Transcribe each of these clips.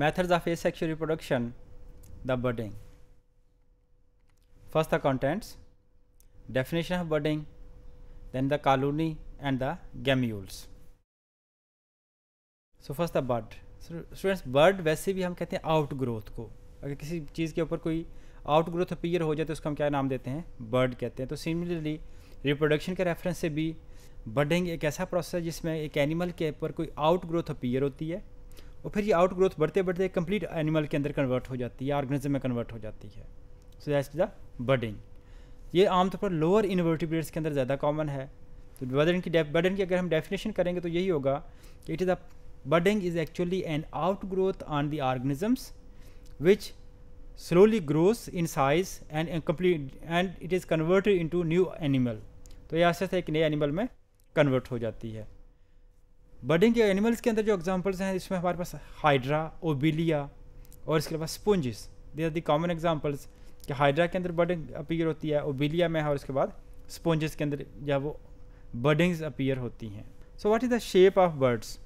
methods of asexual reproduction the budding first the contents definition of budding then the colony and the gemmules so first the bud students bud वैसे भी हम कहते हैं out growth को अगर किसी चीज़ के ऊपर कोई आउट ग्रोथ अपीयर हो जाए तो उसको हम क्या नाम देते हैं बर्ड कहते हैं तो सिमिलरली रिप्रोडक्शन के रेफरेंस से भी बर्डिंग एक ऐसा प्रोसेस है जिसमें एक एनिमल के ऊपर कोई आउट ग्रोथ अपीयर होती है और फिर ये आउट ग्रोथ बढ़ते बढ़ते कंप्लीट एनिमल के अंदर कन्वर्ट हो जाती है ऑर्गेनिज्म में कन्वर्ट हो जाती है so that is the budding ये आमतौर पर लोअर इनवर्टिब्रेट्स के अंदर ज़्यादा कॉमन है तो बर्डन की बर्डन की अगर हम डेफिनेशन करेंगे तो यही होगा कि it is a budding is actually an outgrowth on the organisms which slowly grows in size and complete and it is converted into new animal तो यह आस्ते आस्ते एक नए एनिमल में कन्वर्ट हो जाती है बर्डिंग के एनिमल्स के अंदर जो एग्जाम्पल्स हैं इसमें हमारे पास हाइड्रा ओबिलिया और इसके अलावा sponges they are the common examples कि हाइड्रा के अंदर बर्डिंग अपीयर होती है ओबिलिया में है और उसके बाद स्पंजिस के अंदर या वो बर्डिंग्स अपीयर होती हैं so what is the shape of buds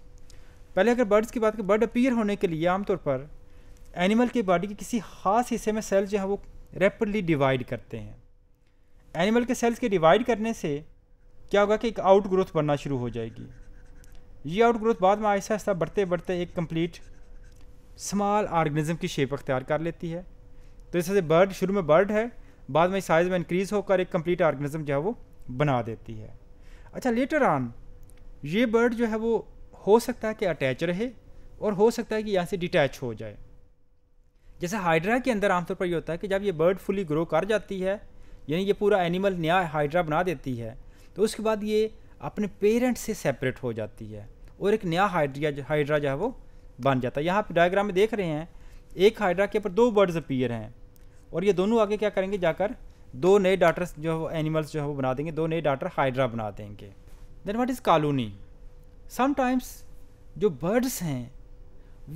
पहले अगर बर्ड्स की बात करें बर्ड अपीयर होने के लिए आमतौर पर एनिमल की बॉडी के किसी खास हिस्से में सेल्स जो है वो रैपिडली डिवाइड करते हैं एनिमल के सेल्स के डिवाइड करने से क्या होगा कि एक आउट ग्रोथ बनना शुरू हो जाएगी ये आउट ग्रोथ बाद में आहिस्ता आहिस्ता बढ़ते बढ़ते एक कम्प्लीट स्माल ऑर्गेनिज्म की शेप अख्तियार कर लेती है तो इस से बर्ड शुरू में बर्ड है बाद में साइज़ में इंक्रीज़ होकर एक कम्प्लीट ऑर्गेनिज्म जो है वो बना देती है अच्छा लेटर ऑन ये बर्ड जो है वो हो सकता है कि अटैच रहे और हो सकता है कि यहाँ से डिटैच हो जाए जैसे हाइड्रा के अंदर आमतौर पर ये होता है कि जब ये बर्ड फुली ग्रो कर जाती है यानी ये पूरा एनिमल नया हाइड्रा बना देती है तो उसके बाद ये अपने पेरेंट्स से सेपरेट हो जाती है और एक नया हाइड्रिया हाइड्रा जो है वो बन जाता है यहाँ पर डायग्राम में देख रहे हैं एक हाइड्रा के ऊपर दो बर्ड्स अपीयर हैं और ये दोनों आगे क्या करेंगे जाकर दो नए डाटर जो है वो एनिमल्स जो है वो बना देंगे दो नए डाटर हाइड्रा बना देंगे then what is colony sometimes जो बर्ड्स हैं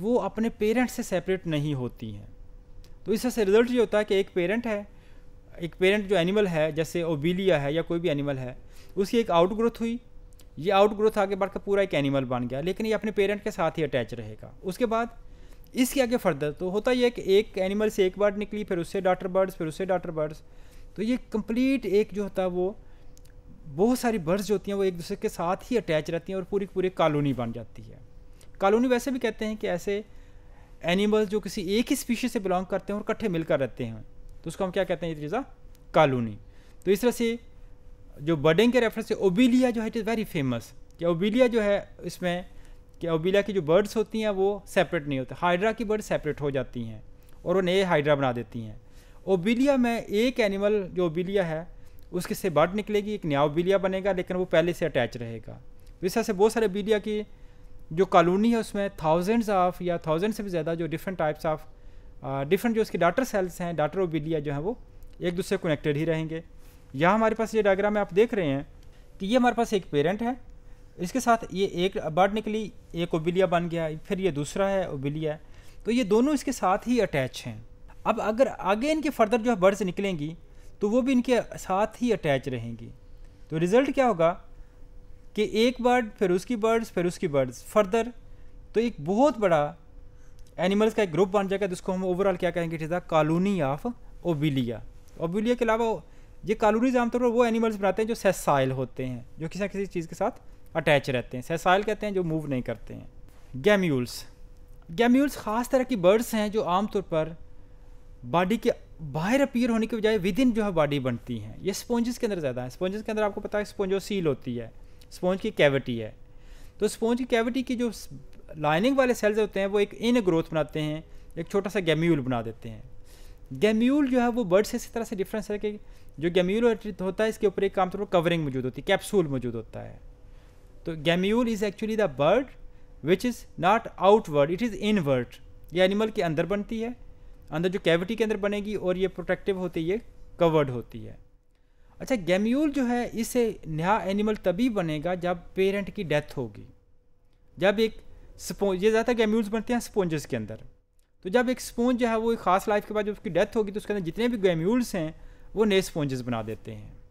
वो अपने पेरेंट्स से सेपरेट नहीं होती हैं तो इससे रिजल्ट ये होता है कि एक पेरेंट है एक पेरेंट जो एनिमल है जैसे ओबिलिया है या कोई भी एनिमल है उसकी एक आउट ग्रोथ हुई ये आउट ग्रोथ आगे बढ़कर पूरा एक एनिमल बन गया लेकिन ये अपने पेरेंट के साथ ही अटैच रहेगा उसके बाद इसके आगे फर्दर तो होता है कि एक एनिमल से एक बर्ड निकली फिर उससे डॉटर बर्ड्स फिर उससे डॉटर बर्ड्स तो ये कंप्लीट एक जो होता है वो बहुत सारी बर्ड्स जो होती हैं वो एक दूसरे के साथ ही अटैच रहती हैं और पूरी पूरी कॉलोनी बन जाती है कॉलोनी वैसे भी कहते हैं कि ऐसे एनिमल्स जो किसी एक ही स्पीशीज से बिलोंग करते हैं और इकट्ठे मिलकर रहते हैं तो उसको हम क्या कहते हैं ये चीज़ा कॉलोनी तो इस तरह से जो बर्डिंग के रेफरेंस से ओबिलिया जो है इट इज़ वेरी फेमस कि ओबिलिया जो है इसमें कि ओबिलिया की जो बर्ड्स होती हैं वो सेपरेट नहीं होते हाइड्रा की बर्ड सेपरेट हो जाती हैं और वो नए हाइड्रा बना देती हैं ओबिलिया में एक एनिमल जो ओबिलिया है उसके से बर्ड निकलेगी एक नया ओबिलिया बनेगा लेकिन वो पहले से अटैच रहेगा इस तरह से बहुत सारे ओबिलिया की जो कॉलोनी है उसमें थाउजेंड्स ऑफ या थाउजेंड से भी ज़्यादा जो डिफरेंट टाइप्स ऑफ डिफरेंट जो उसके डाटर सेल्स हैं डाटर ओबिलिया जो हैं वो एक दूसरे कनेक्टेड ही रहेंगे यहाँ हमारे पास ये डायग्राम में आप देख रहे हैं कि ये हमारे पास एक पेरेंट है इसके साथ ये एक बर्ड निकली एक ओबिलिया बन गया फिर ये दूसरा है ओबिलिया तो ये दोनों इसके साथ ही अटैच हैं अब अगर आगे इनके फर्दर जो है बर्ड्स निकलेंगी तो वो भी इनके साथ ही अटैच रहेंगी तो रिज़ल्ट क्या होगा कि एक बर्ड फिर उसकी बर्ड्स फिर उसकी बर्ड्स फर्दर तो एक बहुत बड़ा एनिमल्स का एक ग्रुप बन जाएगा जिसको हम ओवरऑल क्या कहेंगे it is the colony of Obelia Obelia के अलावा ये कालोरीज आमतौर पर वो एनिमल्स बनाते हैं जो सेसाइल होते हैं जो किसी ना किसी चीज़ के साथ अटैच रहते हैं सेसाइल कहते हैं जो मूव नहीं करते हैं गैम्यूल्स गैम्यूल्स ख़ास तरह की बर्ड्स हैं जो आमतौर पर बॉडी के बाहर अपीयर होने के बजाय विद इन जो है बॉडी बनती हैं ये स्पॉन्जेस के अंदर ज़्यादा है स्पॉन्जेस के अंदर आपको पता है स्पॉन्जो सील होती है स्पॉन्ज की कैविटी है तो स्पॉन्ज की कैविटी की जो लाइनिंग वाले सेल्स होते हैं वो एक इन ग्रोथ बनाते हैं एक छोटा सा गैम्यूल बना देते हैं गैम्यूल जो है वो बर्ड से इसी तरह से डिफरेंस है कि जो गैम्यूल होता है इसके ऊपर एक आमतौर पर कवरिंग मौजूद होती है कैप्सूल मौजूद होता है तो gemmule is actually the bud which is not outward it is inward ये एनिमल के अंदर बनती है अंदर जो कैविटी के अंदर बनेगी और ये प्रोटेक्टिव होती है ये कवर्ड होती है अच्छा गैम्यूल जो है इसे नया एनिमल तभी बनेगा जब पेरेंट की डेथ होगी जब एक स्पो ये ज़्यादातर गैम्यूल्स बनते हैं स्पोंजेस के अंदर तो जब एक स्पॉन्ज जो है वो एक ख़ास लाइफ के बाद जब उसकी डेथ होगी तो उसके अंदर जितने भी ग्रेम्यूल्स हैं वो नए स्पॉन्जेस बना देते हैं